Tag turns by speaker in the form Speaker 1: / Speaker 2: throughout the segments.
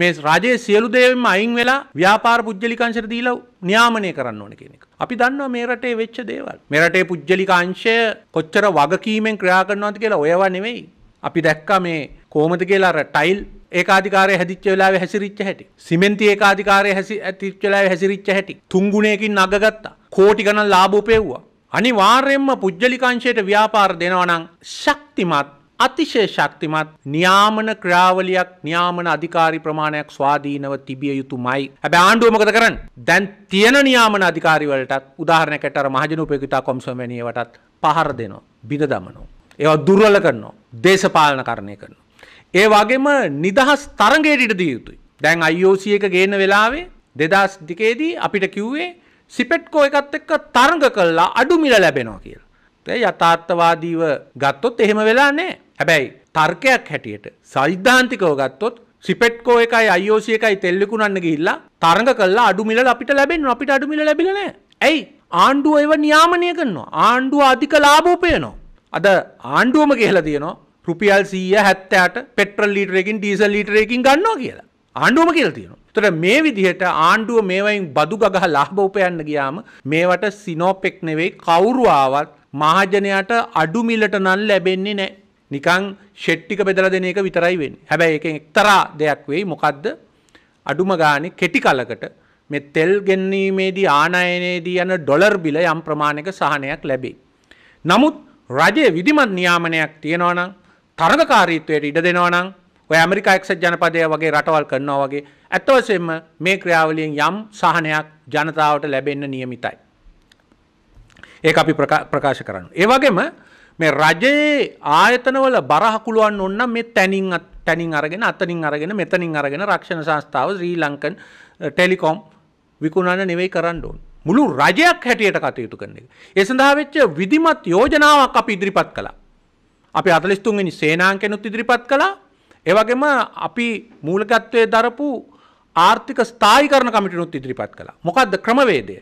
Speaker 1: මේ රජයේ සියලු දේම අයින් වෙලා ව්‍යාපාර පුද්ගලිකංශයට දීලා න්‍යාමනය කරන්න ඕන කියන එක. අපි දන්නවා මේ රටේ වෙච්ච දේවල්. මේ රටේ පුද්ගලිකාංශය කොච්චර වගකීමෙන් ක්‍රියා කරනවද කියලා ඔයවා නෙවෙයි. අපි දැක්කා මේ කොහොමද කියලා අර ටයිල් ඒකාධිකාරය හැදිච්ච වෙලාවේ හැසිරිච්ච හැටි. සිමෙන්ති ඒකාධිකාරය හැසි ඇතිච්ච වෙලාවේ හැසිරිච්ච හැටි. තුන් ගුණයකින් අගගත්තා. කෝටි ගණන් ලාභ උපයවුවා. අනිවාර්යයෙන්ම පුජ්ජලිකාංශයට ව්‍යාපාර දෙනවා නම් ශක්තිමත් අතිශය ශක්තිමත් නියාමන ක්‍රාවලියක් නියාමන අධිකාරි ප්‍රමාණයක් ස්වාධීනව තිබිය යුතුමයි. හැබැයි ආණ්ඩුව මොකද කරන්නේ? දැන් තියෙන නියාමන අධිකාරි වලටත් උදාහරණයකට අර මහජන උපයෝගිතා කොමිසම වැනියටත් පහර දෙනවා, බිඳ දමනවා. ඒවා දුර්වල කරනවා, දේශපාලනකරණය කරනවා. ඒ වගේම නිදහස් තරඟයට ඉඩ දිය යුතුයි. දැන් IOC එක ගේන වෙලාවේ 2002 දී අපිට කිව්වේ සිපෙට්කෝ එකත් එක්ක තරඟ කළා අඩු මිල ලැබෙනවා කියලා. යථාර්ථවාදීව ගත්තොත් එහෙම වෙලා නෑ. හැබැයි තර්කයක් හැටියට සෛද්ධාන්තිකව ගත්තොත් සිපෙට්කෝ එකයි IOC එකයි තෙල් විකුණන්න ගිහිල්ලා තරඟ කළා අඩු මිලල අපිට ලැබෙන්න අපිට අඩු මිල ලැබිලා නෑ. ඇයි? ආණ්ඩුව ඒව නියාමනය කරනවා. ආණ්ඩුව අධික ලාභ උපයනවා. අද ආණ්ඩුවම කියලා තියෙනවා රුපියල් 170ට පෙට්‍රල් ලීටර් එකකින් ඩීසල් ලීටර් එකකින් ගන්නවා කියලා. ආණ්ඩුවම කියලා තියෙනවා. එතකොට මේ විදිහට ආණ්ඩුව මේවයින් බදු ගගහ ලාභ උපයන්න ගියාම මේවට සිනෝපෙක් නෙවෙයි කවුරු ආවත් මහජනයට අඩු මිලට නල් ලැබෙන්නේ නෑ නිකං ෂෙට්ටික බෙදල දෙන එක විතරයි වෙන් හැබැයි එක එක්තරා දෙයක් වෙයි මොකක්ද අඩුම ගානෙ කෙටි කලකට මෙ තෙල් ගෙන්නීමේදී ආනයනයේදී යන ඩොලර් බිල යම් ප්‍රමාණක සහනයක් ලැබේ. නමුත් රජය විදිමත් නියාමනයක් තියෙනවනම් තරගකාරීත්වයට ඉඩ දෙනවනම් ඔය ඇමරිකා එක්සත් ජනපදය වගේ රටවල් කරනවා වගේ ඇත්තවසෙන්ම මේ ක්‍රියාවලියෙන් යම් සහනයක් ජනතාවට ලැබෙන්න නියමිතයි. ඒ අපි ප්‍රකාශ කරන්න. ඒවගේම මේ රජයේ ආයතනවල බරහකුළුවන් ඔන්න මේ තැනින් තැනින් අරගෙන අතනින් අරගෙන මෙතනින් අරගෙන රක්ෂණ සංස්ථාව ශ්‍රී ලංකන් ටෙලිකොම් විකුණන්න නෙවෙයි කරන්න ඕන. මුළු රජයක් හැටියට කටයුතු කරන එක. ඒ සඳහා වෙච්ච විධිමත් යෝජනාවක් අපි ඉදිරිපත් කළා. අපි 43 වෙනි සේනාංකෙනුත් ඉදිරිපත් කළා. ඒ වගේම අපි මූලිකත්වයේ දරපු ආර්ථික ස්ථායීකරණ කමිටුනුත් ඉදිරිපත් කළා. මොකද්ද ක්‍රමවේදය?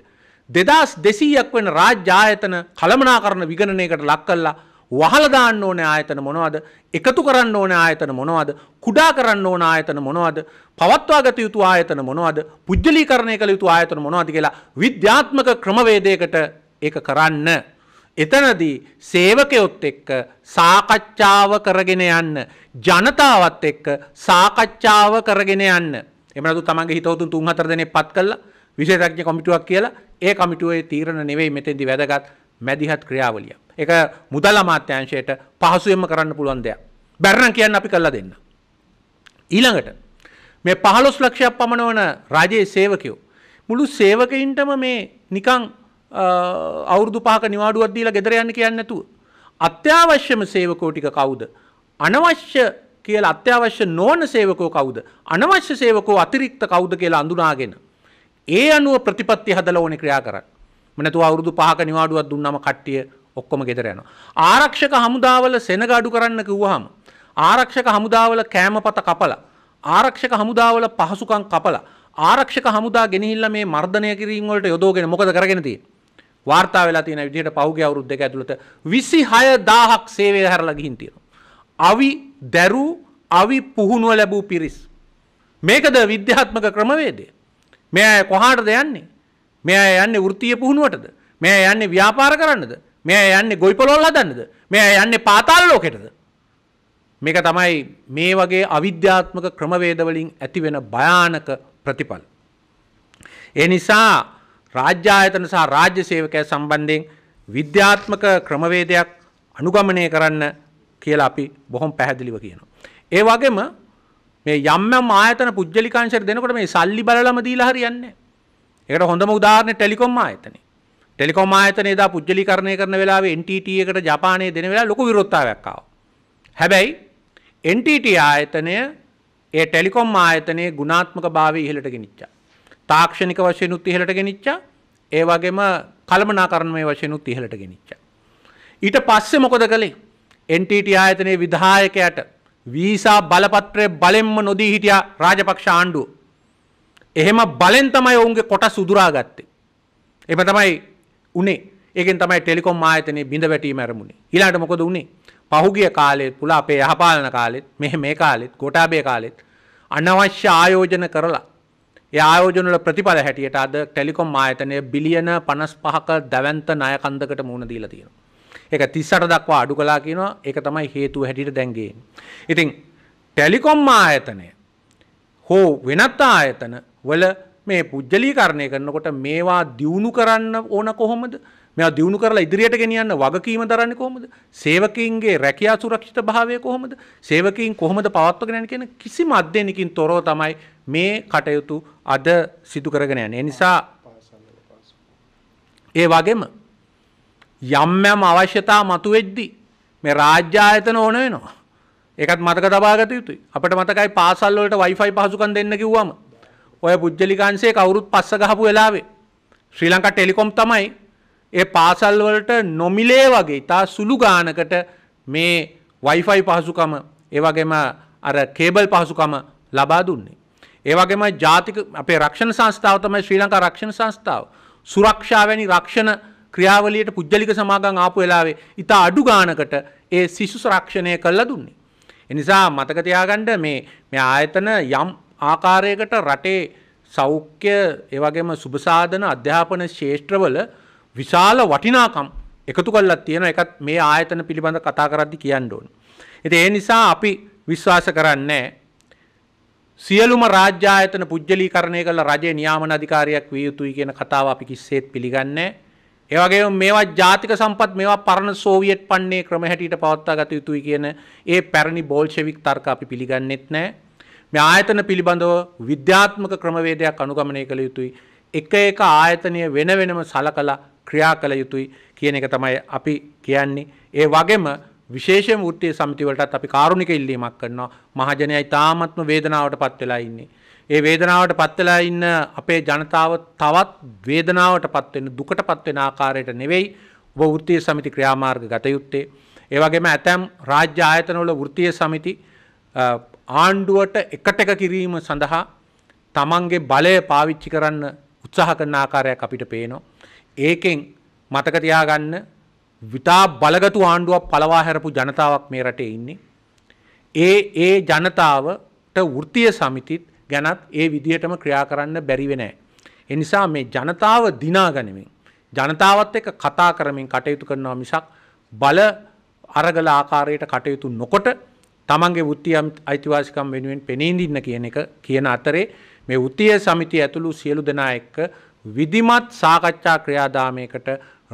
Speaker 1: දෙදස් දෙසීයක් වෙන රාජ්‍ය ආයතන කළමනා කරන විගණනයකට ලක් කල්ලා වහලදාන්න ඕන ආයතන මොනවද එකතු කරන්න ඕන ආයතන මොනවද කුඩා කරන්න ඕන ආයතන මොනවද පවත්වා ගත යුතු ආයතන මොනවද පුද්ජලීකරණය කළ යුතු ආයතන මොනවද කියලා විද්‍යාත්මක ක්‍රමවේදයකට ඒක කරන්න. එතනදී සේවකයොත් එක්ක සාකච්ඡාව කරගෙන යන්න. ජනතාවත් එක්ක සාකච්ඡාව කරගෙන යන්න. එමනතු තමන්ගේ හිතවතුන් තුන් හතර දෙනෙක් පත් කල්ලා විශේෂඥ කමිටුවක් කියලා ඒ කමිටුවේ තීරණ නෙවෙයි මෙතෙන්දි වැදගත් මැදිහත් ක්‍රියාවලිය. ඒක මුදල් අමාත්‍යාංශයට පහසුවෙන්ම කරන්න පුළුවන් දෙයක්. බැරනම් කියන්න අපි කරලා දෙන්න. ඊළඟට මේ 15 ලක්ෂයක් පමණ වන රජයේ සේවකයෝ මුළු සේවකයින්ටම මේ නිකන් අවුරුදු පහක නිවාඩුවක් දීලා ගෙදර යන්න කියන්නේ නැතුව අත්‍යවශ්‍යම සේවකෝ ටික කවුද? අනවශ්‍ය කියලා අත්‍යවශ්‍ය නොවන සේවකෝ කවුද? අනවශ්‍ය සේවකෝ අතිරික්ත කවුද කියලා අඳුනාගෙන ඒ අනුව ප්‍රතිපත්ති හදලා ඕනේ ක්‍රියා කරන්න. මනතු අවුරුදු පහක නිවාඩුවක් දුන්නම කට්ටිය ඔක්කොම ගෙදර යනවා. ආරක්ෂක හමුදාවල සෙනග අඩු කරන්න කිව්වහම ආරක්ෂක හමුදාවල කෑමපත කපලා ආරක්ෂක හමුදාවල පහසුකම් කපලා ආරක්ෂක හමුදා ගෙනහිල්ලා මේ මර්ධනය කිරීම වලට යොදවගෙන මොකද කරගෙන තියෙන්නේ? වාර්තා වෙලා තියෙන විදිහට පහුගිය අවුරුදු දෙක ඇතුළත 26000ක් සේවය හැරලා ගිහින් තියෙනවා. අවි දැරු අවි පුහුණුව ලැබූ පිරිස්. මේකද විද්‍යාත්මක ක්‍රමවේදය? මෙයා කොහාටද යන්නේ? මෙයා යන්නේ වෘත්තීය පුහුණුවටද? මෙයා යන්නේ ව්‍යාපාර කරන්නද? මෙයා යන්නේ ගොවිපළවල් හදන්නද? මෙයා යන්නේ පාතාල ලෝකෙටද? මේක තමයි මේ වගේ අවිද්‍යාත්මක ක්‍රමවේද වලින් ඇති වෙන භයානක ප්‍රතිඵල. ඒ නිසා රාජ්‍ය ආයතන සහ රාජ්‍ය සේවකයා සම්බන්ධයෙන් විද්‍යාත්මක ක්‍රමවේදයක් අනුගමනය කරන්න කියලා අපි බොහොම පැහැදිලිව කියනවා. ඒ වගේම මේ යම් යම් ආයතන පුජ්‍යලිකාංශයට දෙනකොට මේ සල්ලි බලලම දීලා හරියන්නේ ඒකට හොඳම උදාහරණය ටෙලිකොම් ආයතනේ. ටෙලිකොම් ආයතනයේ දා පුජ්‍යලීකරණය කරන වෙලාවේ NTT එකට ජපානයේ දෙන වෙලාව ලොකු විරෝධතාවයක් ආවා. හැබැයි NTT ආයතනය ඒ ටෙලිකොම් ආයතනයේ ගුණාත්මක භාවය ඉහළට ගෙනිච්චා. තාක්ෂණික වශයෙන් උත් ඉහළට ගෙනිච්චා. ඒ වගේම කළමනාකරණමය වශයෙන් උත් ඉහළට ගෙනිච්චා. ඊට පස්සේ මොකද කළේ? NTT ආයතනයේ විධායකයාට වීසා බලපත්‍රය බලෙන්ම නොදී හිටිය රාජපක්ෂ ආණ්ඩුව. එහෙම බලෙන් තමයි ඔවුන්ගේ කොට සුදුරා ගත්තේ. එම තමයි උනේ ඒකෙන් තමයි ටෙලිකොම් ආයතනයේ බිඳ වැටීම ඇරමුණේ. ඊළාට මොකද උනේ? පහුගිය කාලෙත් පුලා අපේ යහපාලන කාලෙත් මෙහෙ මේ කාලෙත් ගෝඨාභය කාලෙත් අනවශ්‍ය ආයෝජන කරලා ඒ ආයෝජන වල ප්‍රතිඵල හැටියට අද ටෙලිකොම් ආයතනය බිලියන 55ක දැවැන්ත ණය කන්දකට මුහුණ දීලා තියෙනවා. එක තිස්සට දක්වා අඩු කලා කියනවා එක තමයි හේතුව හැටියට දැන්ගේ. ඉතින් ටැලිකොම් ආයතනය හෝ වෙනත් ආයතන වල මේ පුද්ජලීකරණය කරනකොට මේවා දියුණු කරන්න ඕන කොහොමද මෙයා දියුණු කරලා ඉදිරියට ගෙනියන්න වගකීම දරන්නේ කොහොමද? සේවකීන්ගේ රැකියා සුරක්ෂිත භාවය කොහොමද? සේවකීන් කොහොමද පවත්වගෙන යන්නේ කියන කිසිම අධ්‍යයනකින් තොරව තමයි මේ කටයුතු අද සිදු කරගෙන යන්නේ. ඒ නිසා ඒ වගේම යම්යම් අවශ්‍යතා මතුවෙද්දී මේ රාජ්‍ය ආයතන ඕන වෙනවා. ඒකත් මතක තබා ගත යුතුයි. අපිට මතකයි පාසල් වලට Wi-Fi පහසුකම් දෙන්න කිව්වම ඔය පුජ්‍යලිකාංශයේ කවුරුත් පස්ස ගහපු වෙලාවේ ශ්‍රී ලංකා ටෙලිකොම් තමයි ඒ පාසල් වලට නොමිලේ වගේ ඉතා සුළු ගානකට මේ Wi-Fi පහසුකම ඒ වගේම අර කේබල් පහසුකම ලබා දුන්නේ. ඒ වගේම ජාතික අපේ රක්ෂණ සංස්ථාව තමයි ශ්‍රී ලංකා රක්ෂණ සංස්ථාව. සුරක්ෂා වැනි රක්ෂණ ක්‍රියාවලියට පුද්ගලික සමාගම් ආපු වෙලාවේ ඉතා අඩු ගානකට ඒ සිසු රක්ෂණය කළා දුන්නේ. එනිසා මතක තියාගන්න මේ මේ ආයතන යම් ආකාරයකට රටේ සෞඛ්‍ය ඒ වගේම සුබසාධන අධ්‍යාපන ශේෂ්ත්‍රවල විශාල වටිනාකම් එකතු කරලා තියෙන එකත් මේ ආයතන පිළිබඳ කතා කරද්දි කියන්න ඕන. ඉතින් ඒ නිසා අපි විශ්වාස කරන්නේ සියලුම රාජ්‍ය ආයතන පුජ්‍යලීකරණය කළ රජේ නියාමන අධිකාරියක් විය යුතුයි කියන කතාව අපි කිසිසේත් පිළිගන්නේ නැහැ. ඒවගේ මේවා ජාතික සම්පත් මේවා පරණ සෝවියට් පන්නේ ක්‍රම හැටියට පවත්වා ගත යුතුයි කියන ඒ පැරණි බෝල්ෂෙවික් තර්ක අපි පිළිගන්නෙත් නෑ. මේ ආයතන පිළිබඳව විද්‍යාත්මක ක්‍රමවේදයක් අනුගමනය කළ යුතුයි. එක එක ආයතනය වෙන වෙනම සලකලා ක්‍රියා කළ යුතුයි කියන එක තමයි අපි කියන්නේ. ඒ වගේම විශේෂයෙන් වෘත්තීය සමිතිවලටත් අපි කාරුණික ඉල්ලීමක් කරනවා. මහජනයා ඉතාමත්ම වේදනාවට පත් වෙලා ඉන්නේ. ඒ වේදනාවට පත්වෙලා ඉන්න අපේ ජනතාව තවත් වේදනාවට පත්වෙන දුකට පත්වෙන ආකාරයට නෙවෙයි ඔබ වෘත්තීය සමිති ක්‍රියාමාර්ග ගත යුත්තේ. ඒ වගේම ඇතැම් රාජ්‍ය ආයතනවල වෘත්තීය සමිති ආණ්ඩුවට එකට එක කිරීම සඳහා තමන්ගේ බලය පාවිච්චි කරන්න උත්සාහ කරන ආකාරයක් අපිට පේනවා. ඒකෙන් මතක තියාගන්න විතා බලගතු ආණ්ඩුවක් පළවා හැරපු ජනතාවක් මේ රටේ ඉන්නේ. ඒ ඒ ජනතාවට වෘත්තීය සමිතිත් ගැනත් ඒ විදිහටම ක්‍රියා කරන්න බැරි වෙන්නේ එනිසා මේ ජනතාව දිනා ගනිමින් ජනතාවත් එක්ක කතා කරමින් කටයුතු කරනවා මිසක් බල අරගල ආකාරයට කටයුතු නොකොට තමන්ගේ වෘත්තිය අයිතිවාසිකම් වෙනුවෙන් පෙනී ඉන්න කියන එක කියන අතරේ මේ වෘත්තීය සමිතිය ඇතුළු සියලු දෙනා එක්ක විධිමත් සාකච්ඡා ක්‍රියාදාමයකට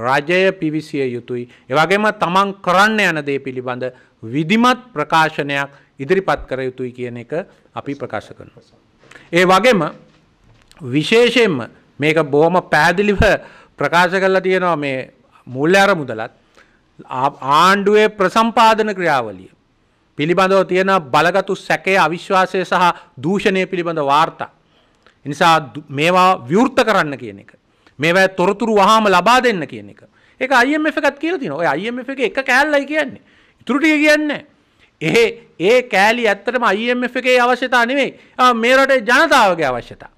Speaker 1: රජය පිවිසිය යුතුයි. එවැගේම තමන් කරන්න යන දේ පිළිබඳ විධිමත් ප්‍රකාශනයක් ඉදිරිපත් කර යුතුයි කියන එක අපි ප්‍රකාශ කරනවා. ඒ වගේම විශේෂයෙන්ම මේක බොහොම පෑදිලිව ප්‍රකාශ කරලා තියෙනවා මේ මුල්්‍ය අර මුදලත් ආණ්ඩුවේ ප්‍රසම්පාදන ක්‍රියාවලිය පිළිබඳව තියෙන බලගතු සැකේ අවිශ්වාසය සහ දූෂණය පිළිබඳ වාර්තා. නිසා මේවා විවෘත කරන්න කියන එක. මේවැ තොරතුරු වහම ලබා දෙන්න කියන එක. ඒ අයම එකත් කියල තින ඔය අයම එක එක කෑල්ලයි කියන්නේ. ඉතුරටිය කියන්නේ. එහ ඒ කෑලි ඇත්තටම IMF එකේ අවශ්‍යතා නෙවෙයි මේ රටේ ජනතාවගේ අවශ්‍යතා.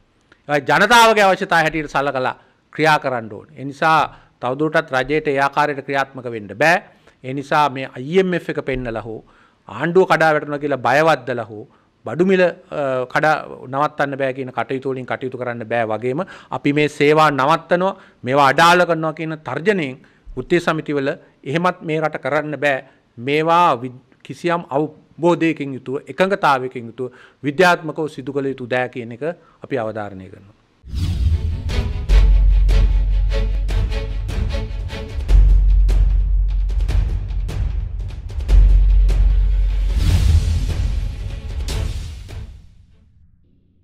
Speaker 1: ජනතාවගේ අවශ්‍යතා හැටියට සලකලා ක්‍රියා කරන්න ඕන. එනිසා තවදුරටත් රජයට ඒආකාරයට ක්‍රියාත්මක වෙන්න බෑ. එනිසා මේ IMF එක පෙන්නලා හෝ ආණ්ඩුව කඩා වැටෙනවා කියලා බයවද්දලා හෝ බඩුමිල කඩ නවත්තන්න බෑ කියන කටයුතුවලින් කටයුතු කරන්න බෑ වගේම අපි මේ සේවා නවත්තනවා මේවා අඩාල කරනවා කියන තර්ජනයෙන් උත්තේ සමිතිවල එහෙමත් මේ රට කරන්න බෑ මේවා කිසියම් අවබෝධයකින් යුතුව එකඟතාවකින් යුතුව විද්‍යාත්මකව සිදු කළ යුතු දෑ කියන එක අපි අවධාරණය කරනවා.